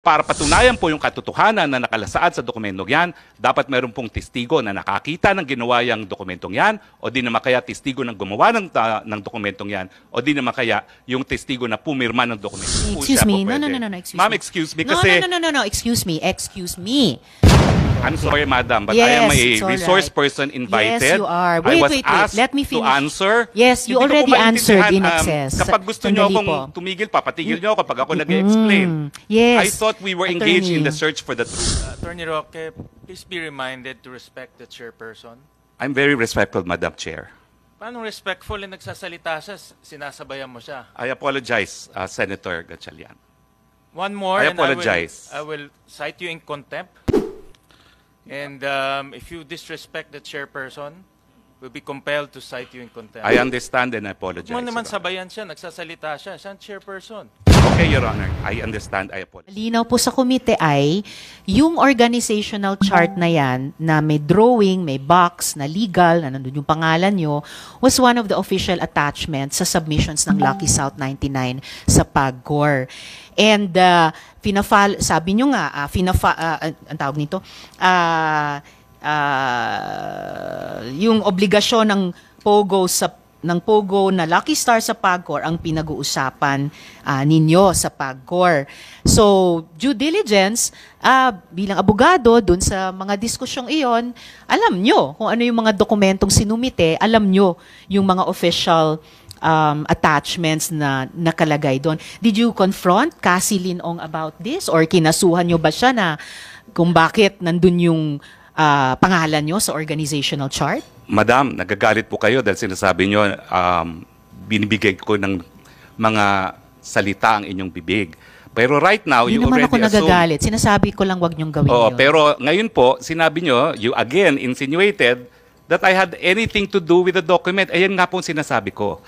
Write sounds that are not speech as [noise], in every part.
Para patunayan po yung katotohanan na nakalasaad sa dokumentong yan, dapat meron pong testigo na nakakita ng ginawa yung dokumentong yan o di naman kaya testigo ng gumawa ng, uh, ng dokumentong yan o di naman kaya yung testigo na pumirma ng dokumento. Excuse me. No, no, no, no, no, excuse Ma'am, excuse me. Kasi... No, no, no, no, no, excuse me. Excuse me. I'm sorry, madam, but Yes, I am a resource right. person invited. Yes, you are. I was wait, wait. asked Let me to answer. Yes, you Hindi already answered maintindihan, in um, kapag gusto niyo akong tumigil, papatigil mm. niyo ako pag ako nag-explain. Mm. Yes. I thought we were engaged in the search for the truth. Uh, attorney Roque, please be reminded to respect the chairperson. I'm very respectful, Madam Chair. Paano respectful na nagsasalita siya, sinasabayan mo siya? I apologize, uh, Senator Gatchalian. One more I and apologize. I will, I will cite you in contempt. And um, if you disrespect the chairperson, will be compelled to cite you in contempt. I understand and I apologize. Huwag mo naman sabayan siya, nagsasalita siya. Siya ang chairperson. Okay, Your Honor. I understand. I apologize. Linaw po sa komite ay yung organizational chart na yan na may drawing, may box, na legal, na nandun yung pangalan nyo, was one of the official attachments sa submissions ng Lucky South 99 sa PAGCOR. And uh, pinafal, sabi nyo nga, uh, finafa, uh, uh, ang tawag nito, uh, uh, yung obligasyon ng POGO sa ng Pogo na Lucky Star sa Pagcor ang pinag-uusapan uh, ninyo sa Pagcor. So, due diligence, uh, bilang abogado dun sa mga diskusyong iyon, alam nyo kung ano yung mga dokumentong sinumite, alam nyo yung mga official um, attachments na nakalagay doon. Did you confront Cassie Ong about this? Or kinasuhan nyo ba siya na kung bakit nandun yung uh, pangalan nyo sa organizational chart? Madam, nagagalit po kayo dahil sinasabi nyo, um, binibigay ko ng mga salita ang inyong bibig. Pero right now, Hindi you naman already ako nagagalit. Sinasabi ko lang wag niyong gawin oh, yun. Pero ngayon po, sinabi nyo, you again insinuated that I had anything to do with the document. Ayan nga po sinasabi ko.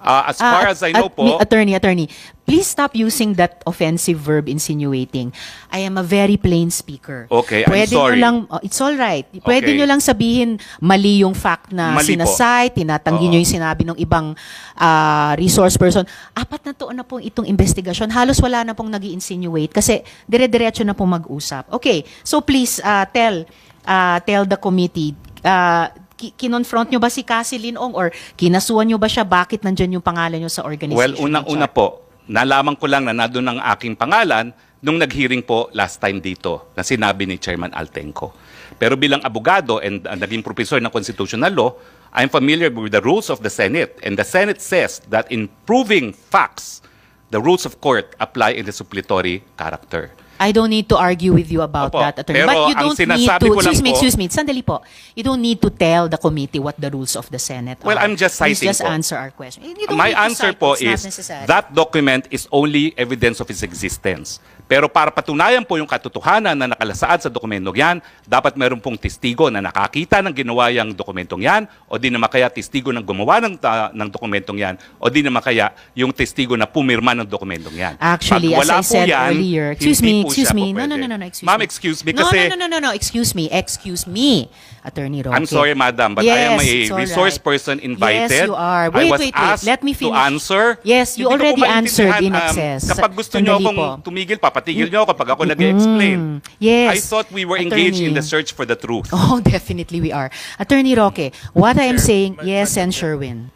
Uh, as ah, far uh, as I know at, po... Attorney, attorney, please stop using that offensive verb insinuating. I am a very plain speaker. Okay, Pwede I'm sorry. lang, oh, it's all right. Pwede okay. nyo lang sabihin mali yung fact na mali sinasay, po. tinatanggi uh -oh. nyo yung sinabi ng ibang uh, resource person. Apat na taon na po itong investigasyon. Halos wala na pong nag insinuate kasi dire-diretso na po mag-usap. Okay, so please uh, tell, uh, tell the committee, uh, kinonfront nyo ba si Cassie Linong or kinasuan nyo ba siya? Bakit nandyan yung pangalan nyo sa organization? Well, unang-una po, nalaman ko lang na nandun ang aking pangalan nung nag-hearing po last time dito na sinabi ni Chairman Altenco. Pero bilang abogado and uh, naging professor ng constitutional law, I'm familiar with the rules of the Senate and the Senate says that in proving facts, the rules of court apply in the suppletory character. I don't need to argue with you about Opo, that, attorney. But you don't need to, excuse me, excuse me, sandali po. You don't need to tell the committee what the rules of the Senate well, are. Well, I'm just citing Please just po. answer our question. My answer po is, that document is only evidence of its existence. Pero para patunayan po yung katotohanan na nakalasaad sa dokumentong yan, dapat meron pong testigo na nakakita ng ginawa yung dokumentong yan, o di naman kaya testigo ng gumawa ng, uh, ng dokumentong yan, o di naman kaya yung testigo na pumirma ng dokumentong yan. Actually, Pag wala as I said yan, earlier, excuse me, excuse me. No, no, no, no, no, excuse Ma'am, me. excuse me kasi... No, no, no, no, no, excuse me. Excuse me, Attorney Roque. I'm sorry, madam, but yes, I am a resource right. person invited. Yes, you are. Wait, I was wait, wait. Asked Let me finish. to answer. Yes, you already answered in um, excess. Um, kapag gusto niyo akong tumigil, papatigil niyo ako kapag ako mm-hmm. nag-explain. Yes. I thought we were Attorney. engaged in the search for the truth. Oh, [laughs] definitely we are. Attorney Roque, what I am saying, yes, and Sherwin.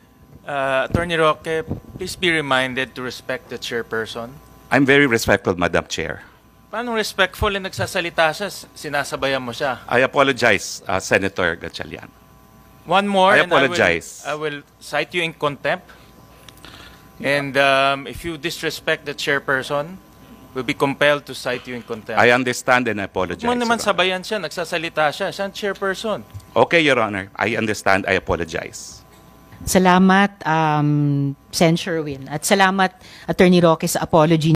Uh, Attorney Roque, please be reminded to respect the chairperson. I'm very respectful, Madam Chair. Paano respectful na nagsasalita siya, sinasabayan mo siya? I apologize, uh, Senator Gatchalian. One more, I apologize. I will, I will cite you in contempt. And um, if you disrespect the chairperson, will be compelled to cite you in contempt. I understand and I apologize. Mo naman sabayan siya, nagsasalita siya, siya chairperson. Okay, Your Honor. I understand. I apologize. Salamat, um, Sen Sherwin. At salamat, Attorney Roque, sa apology